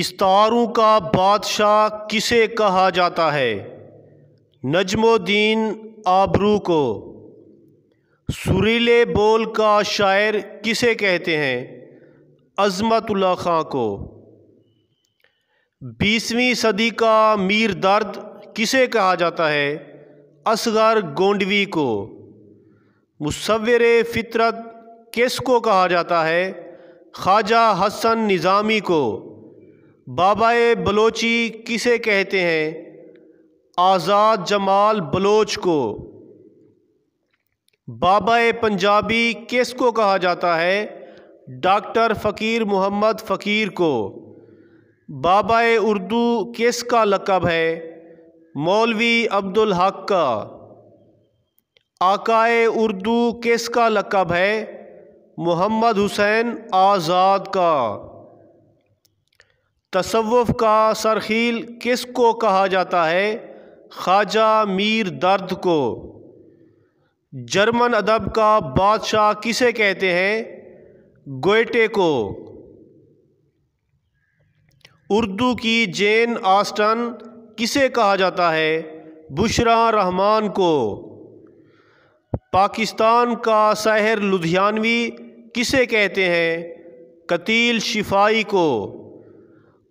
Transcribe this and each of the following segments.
इस्तारों का बादशाह किसे कहा जाता है नजमोद्दीन आबरू को सुरीले बोल का शायर किसे कहते हैं अजमतुल्ला खां को बीसवीं सदी का मीर दर्द किसे कहा जाता है असगर गोंडवी को मुसवर फितरत किस को कहा जाता है ख्वाजा हसन निज़ामी को बाबा बलोची किसे कहते हैं आज़ाद जमाल बलोच को बाबा पंजाबी किसको कहा जाता है डॉक्टर फ़कीर मोहम्मद फ़कीर को बाबा उर्दू किसका लकब है मौलवी अब्दुल हक का आकाए उर्दू किसका लकब है मोहम्मद हुसैन आज़ाद का तसव्वुफ़ का सरखील किस को कहा जाता है ख्वाजा मीर दर्द को जर्मन अदब का बादशाह किसे कहते हैं गोएटे को उर्दू की जेन आस्टन किसे कहा जाता है बुशरा रहमान को पाकिस्तान का शहर लुधियानवी किसे कहते हैं कतील शिफाई को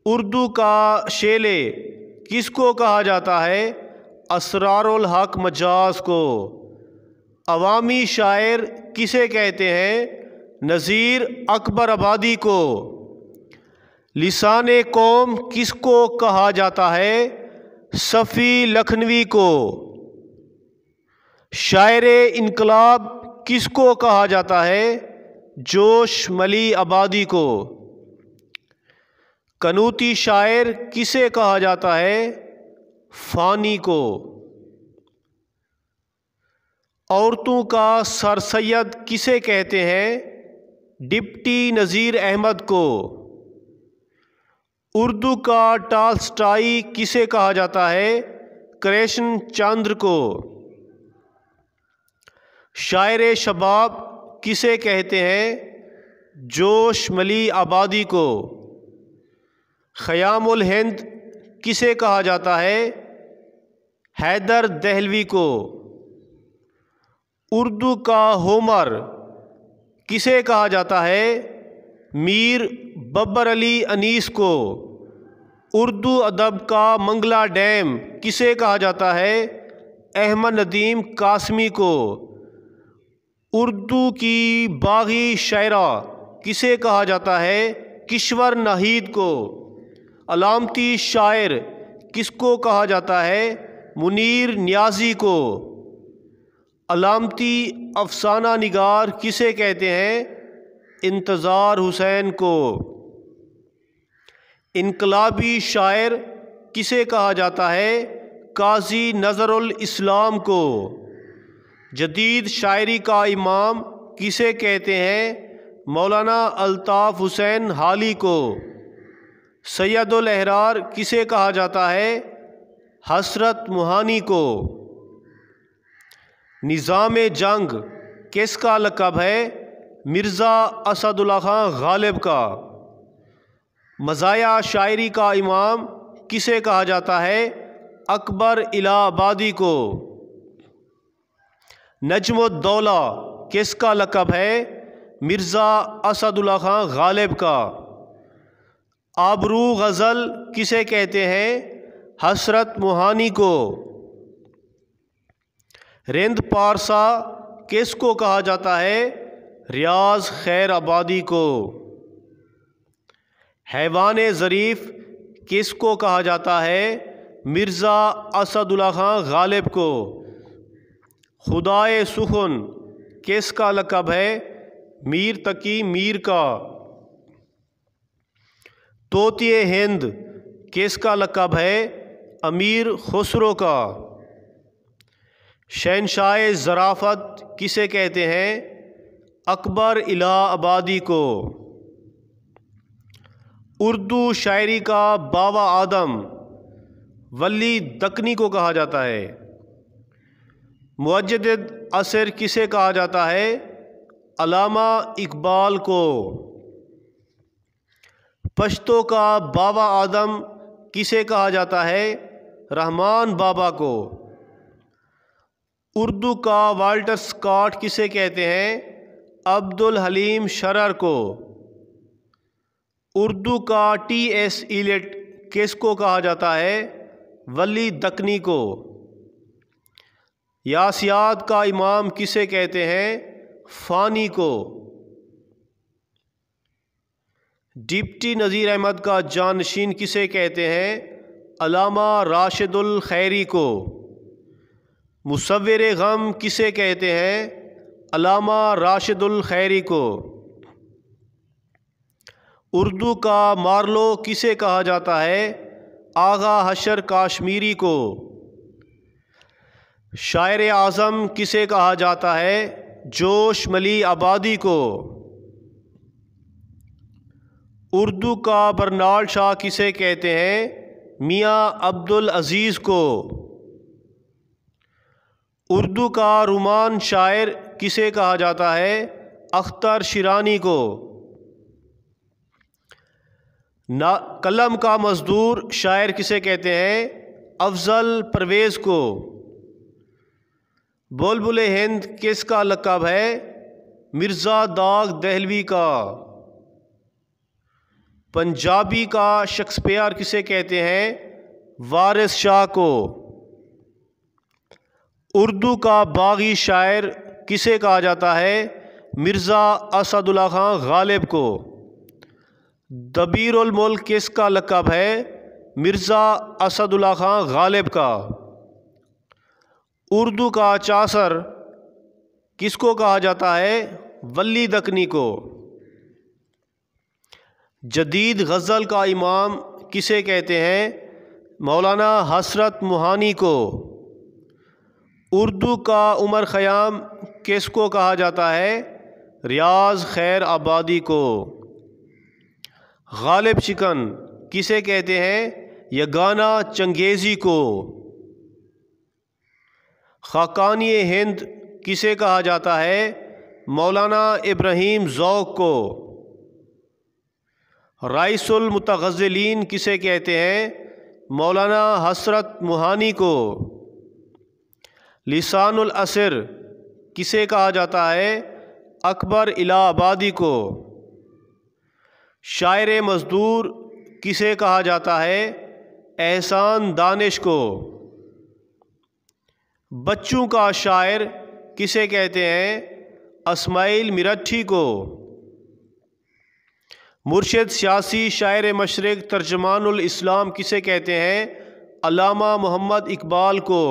उर्दू का शेले किसको कहा जाता है असरारुल हक मजाज को अवामी शायर किसे कहते हैं नज़ीर अकबर आबादी को लिसान कौम किसको कहा जाता है सफ़ी लखनवी को शायर इनकलाब किसको कहा जाता है जोश मली आबादी को कनूती शायर किसे कहा जाता है फ़ानी को औरतों का सर सैद किसे कहते हैं डिप्टी नज़ीर अहमद को उर्दू का टालस्टाई किसे कहा जाता है कृष्ण चंद्र को शायर शबाब किसे कहते हैं जोश मली आबादी को ख़याम हिंद किसे कहा जाता है हैदर दहलवी को उर्दू का होमर किसे कहा जाता है मीर बब्बर अली अनीस को उर्दू अदब का मंगला डैम किसे कहा जाता है अहमद नदीम कासमी को उर्दू की बागी शायरा किसे कहा जाता है किश्वर नाहिद को अलामती शायर किसको कहा जाता है मुनीर न्याजी को अलामती अफसाना निगार किसे कहते हैं इंतज़ार हुसैन को इनकलाबी शायर किसे कहा जाता है काजी नज़रुल इस्लाम को जदीद शायरी का इमाम किसे कहते हैं मौलाना अल्ताफ़ हुसैन हाली को सैदुल अहरार किसे कहा जाता है हसरत मुहानी को निज़ाम जंग किसका लकब है मिर्ज़ा असदुल्ला खां गालिब का मज़ाया शायरी का इमाम किसे कहा जाता है अकबर इलाहाबादी को नजमदौला किसका लकब है मिर्ज़ा असदुल्ला खां गालिब का आबरू गज़ल किसे कहते हैं हसरत मोहानी को रेंद पारसा किसको कहा जाता है रियाज खैर आबादी को हैवान ज़रीफ़ किसको कहा जाता है मिर्ज़ा असदुल्ला खां गालिब को खुदाए सुखन किसका लकब है मीर तकी मीर का तोते हिंद किसका लकब है अमीर खुसरो का शहनशाह ज़राफ़त किसे कहते हैं अकबर इलाहाबादी को उर्दू शायरी का बाबा आदम वली दकनी को कहा जाता है मुजद असर किसे कहा जाता है अलामा इकबाल को पश्तों का बाबा आदम किसे कहा जाता है रहमान बाबा को उर्दू का वाल्टर स्कॉट किसे कहते हैं अब्दुल हलीम शरर को उर्दू का टी एस इलेट किसको कहा जाता है वली दकनी को यासियात का इमाम किसे कहते हैं फ़ानी को डिप्टी नज़ीर अहमद का जानशीन किसे कहते हैं अलामा राशिदुल खैरी को मुसवर गम किसे कहते हैं अलामा राशिदुल खैरी को उर्दू का मार्लो किसे कहा जाता है आगा हशर काश्मीरी को शायर आज़म किसे कहा जाता है जोश मली आबादी को उर्दू का बरनाल शाह किसे कहते हैं मियाँ अब्दुल अज़ीज़ को उर्दू का रुमान शायर किसे कहा जाता है अख्तर शिरानी को ना कलम का मजदूर शायर किसे कहते हैं अफजल परवेज़ को बुलबुल हिंद किसका लकब है मिर्ज़ा दाग दहलवी का पंजाबी का शख्सप्यार किसे कहते हैं वारिस शाह को उर्दू का बागी शायर किसे कहा जाता है मिर्ज़ा असदुल्ला खां गालिब को किस किसका लकब है मिर्ज़ा असदुल्ला खां गालिब का उर्दू का चासर किसको कहा जाता है वली दकनी को जदीद गज़ल का इमाम किसे कहते हैं मौलाना हसरत मोहानी को उर्दू का उमर ख़याम किसको कहा जाता है रियाज खैर आबादी को गालिब चिकन किसे कहते हैं यगाना चंगेज़ी को खाकानी हिंद किसे कहा जाता है मौलाना इब्राहिम ज़ौक को राइसुल मुतगज़लिन किसे कहते हैं मौलाना हसरत मुहानी को लिसानुल असर किसे कहा जाता है अकबर इलाहाबादी को शायर मज़दूर किसे कहा जाता है एहसान दानिश को बच्चों का शायर किसे कहते हैं असमाइल मिरठी को मुर्शद सियासी शायर मशरक़ तर्जमानस्लाम किसे कहते हैं अलामा मोहम्मद इकबाल को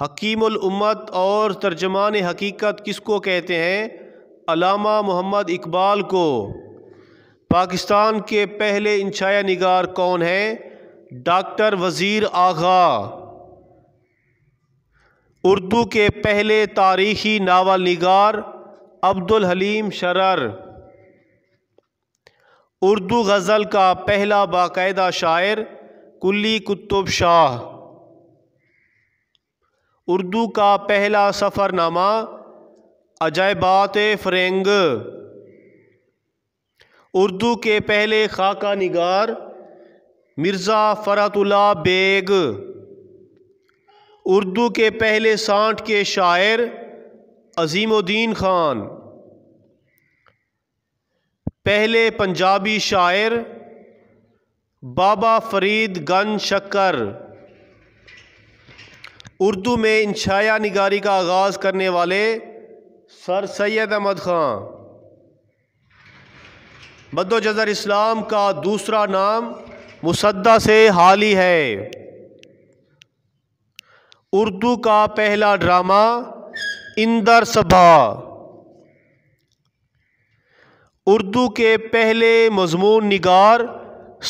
हकीमत और तर्जमान हकीकत किसको कहते हैं अलामा मोहम्मद इकबाल को पाकिस्तान के पहले इंशाया निगार कौन हैं डॉक्टर वज़ीर आगा उर्दू के पहले तारीखी नावल निगार अब्दुल हलीम शरर उर्दू गज़ल का पहला बाकायदा शायर कुल्ली कुतुब शाह उर्दू का पहला सफ़रनामा अजयबात फ्रेंग उर्दू के पहले खाका निगार मिर्ज़ा फ़रातुल्ला बेग उर्दू के पहले सांठ के शायर अजीमुद्दीन ख़ान पहले पंजाबी शायर बाबा फरीद गन शक्कर उर्दू में इंशाया निगारी का आगाज़ करने वाले सर सैद अहमद ख़ान बदोजर इस्लाम का दूसरा नाम मुसद्दा से हाल ही है उर्दू का पहला ड्रामा इंदर सभा उर्दू के पहले मजमून निगार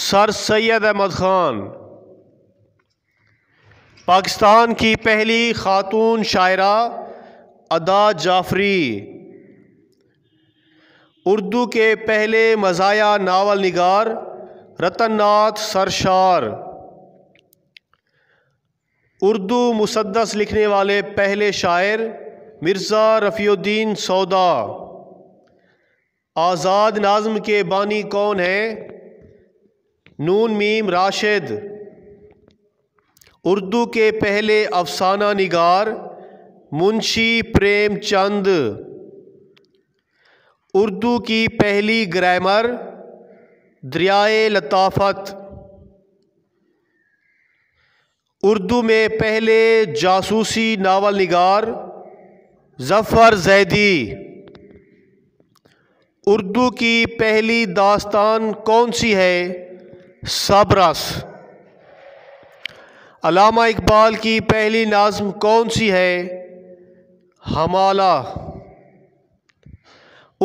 सर सैद अहमद ख़ान पाकिस्तान की पहली खातून शायरा अदा जाफरी उर्दू के पहले मज़ाया नावल निगार रतननाथ सरशार उर्दू मुसदस लिखने वाले पहले शायर मिर्ज़ा रफ़ीउद्दीन सौदा आज़ाद नाज्म के बानी कौन हैं नून मीम राशिद उर्दू के पहले अफसाना निगार मुंशी प्रेम चंद उर्दू की पहली ग्रामर दरियाए लताफत उर्दू में पहले जासूसी नावल निगार जफ़र जैदी उर्दू की पहली दास्तान कौन सी है सबरस अलामा इकबाल की पहली नाज्म कौन सी है हमाला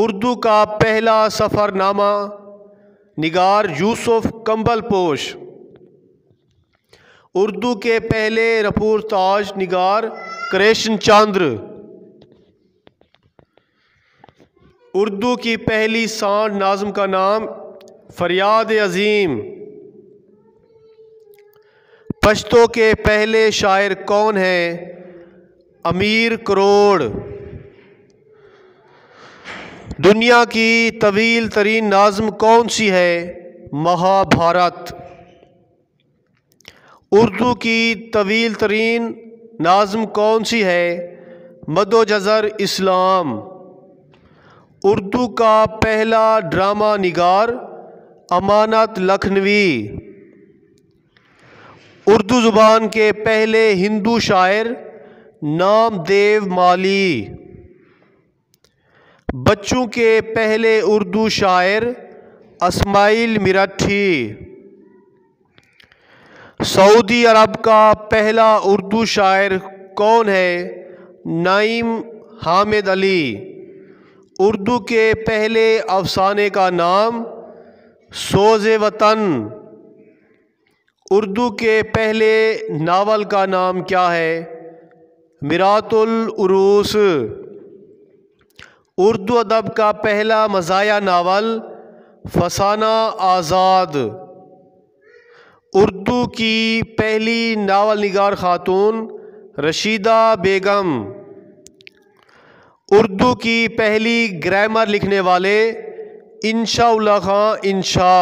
उर्दू का पहला सफ़रनामा निगार यूसुफ कंबलपोश उर्दू के पहले रफूर ताज निगार क्रेशन चंद्र उर्दू की पहली सांड नाज़म का नाम फरियाद अजीम पश्तों के पहले शायर कौन हैं अमीर करोड़ दुनिया की तवील तरीन नाज़म कौन सी है महाभारत उर्दू की तवील तरीन नाज़म कौन सी है मदोजर इस्लाम उर्दू का पहला ड्रामा निगार अमानत लखनवी उर्दू ज़ुबान के पहले हिंदू शायर नामदेव माली बच्चों के पहले उर्दू शायर इसमाइल मिराठी सऊदी अरब का पहला उर्दू शायर कौन है नाइम हामिद अली उर्दू के पहले अफसाने का नाम सोज वतन उर्दू के पहले नावल का नाम क्या है मिरातुल उरूस उर्दू अदब का पहला मज़ाया नावल फसाना आज़ाद उर्दू की पहली नावल निगार खातून रशीदा बेगम उर्दू की पहली ग्रामर लिखने वाले उल्ला खां इनशा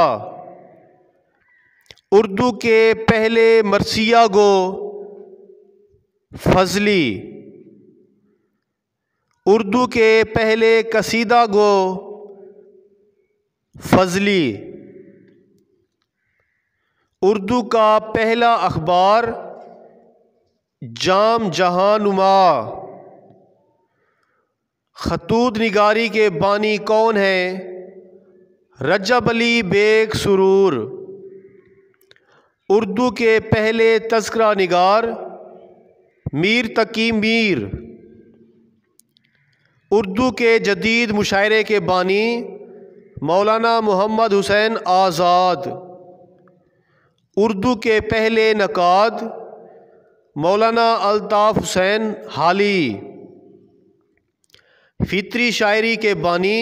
उर्दू के पहले मरसिया गो फजली उर्दू के पहले कसीदा गो फजली उर्दू का पहला अखबार जाम जहानुमा खतूत निगारी के बानी कौन हैं रजब अली बेग सुरूर उर्दू के पहले तस्करा निगार मीर तकी मीर उर्दू के जदीद मुशायरे के बानी मौलाना मोहम्मद हुसैन आज़ाद उर्दू के पहले नक़ाद मौलाना अलताफ़ हुसैन हाली फितरी शायरी के बानी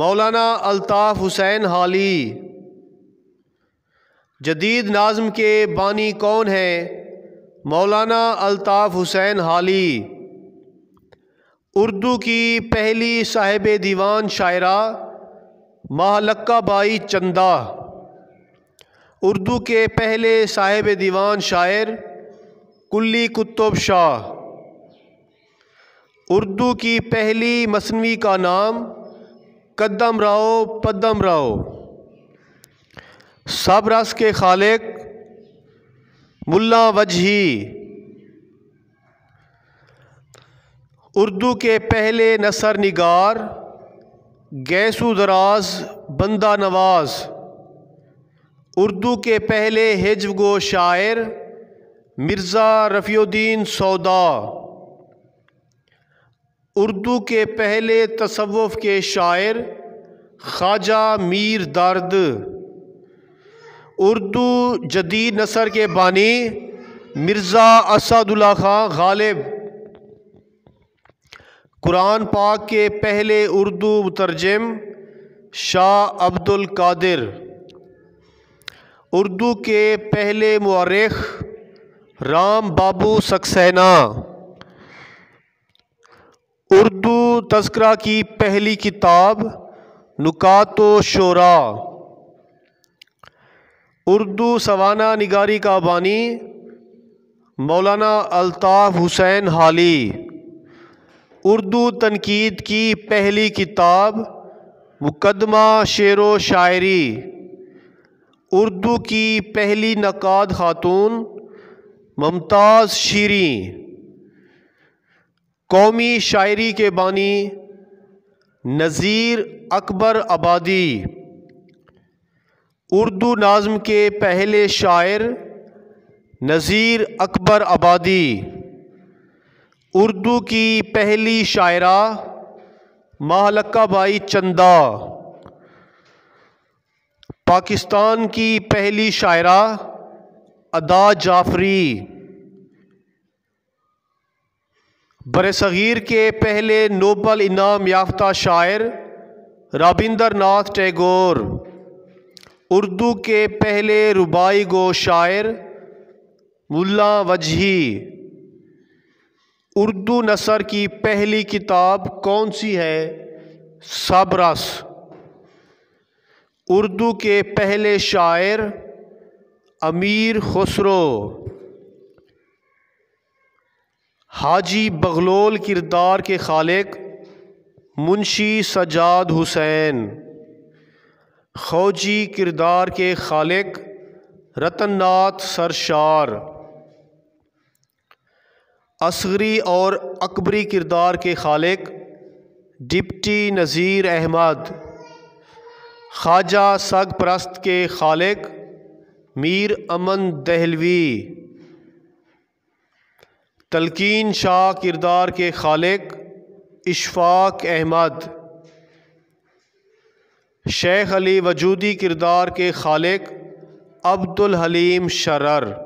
मौलाना अल्ताफ़ हुसैन हाली जदीद नाजम के बानी कौन हैं मौलाना अल्ताफ़ हुसैन हाली उर्दू की पहली साहेब दीवान शायरा महलक्का बाई चंदा उर्दू के पहले साहेब दीवान शायर कुल्ली कुतुब शाह उर्दू की पहली मसनवी का नाम कदम राओ पदम राओ रस के खालिक मुल्ला वजही उर्दू के पहले नसर निगार गैसु दराज बंदा नवाज उर्दू के पहले हिजव गो शायर मिर्ज़ा रफ़ीउद्दीन सौदा उर्दू के पहले तसवुफ़ के शायर ख्वाजा मीर दर्द उर्दू जदीद नसर के बानी मिर्ज़ा असदुल्ला खां गालिब कुरान पाक के पहले उर्दू मुतरजम शाह अब्दुल कादिर उर्दू के पहले मौरख राम बाबू सक्सैना उर्दू तस्करा की पहली किताब नुकात शोरा उर्दू सवाना निगारी का बानी मौलाना अल्ताफ़ हुसैन हाली उर्दू तनकीद की पहली किताब मुकदमा शेर व शायरी उर्दू की पहली नक़ाद ख़ातून ममताज़ शीरी कौमी शायरी के बानी नज़ीर अकबर आबादी उर्दू नाज़म के पहले शायर नज़ीर अकबर आबादी उर्दू की पहली शायरा महलक्का बाई चंदा पाकिस्तान की पहली शायरा अदा जाफरी बर सग़ीर के पहले नोबल इनाम याफ्ता शायर रबिंद्र नाथ टैगोर उर्दू के पहले रुबाई गो शायर मुल्ला वजही उर्दू नसर की पहली किताब कौन सी है सबरस उर्दू के पहले शायर अमीर खसरो हाजी बगलोल किरदार के खालिक मुंशी सजाद हुसैन खौजी किरदार के खालिक रतननाथ सरशार असगरी और अकबरी किरदार के खालिक डिप्टी नज़ीर अहमद ख्वाजा सग के खालिक मीर अमन दहलवी तलकिन शाह किरदार के खालिक इशफाक अहमद शेख अली वजूदी किरदार के खालिक अब्दुल हलीम शरर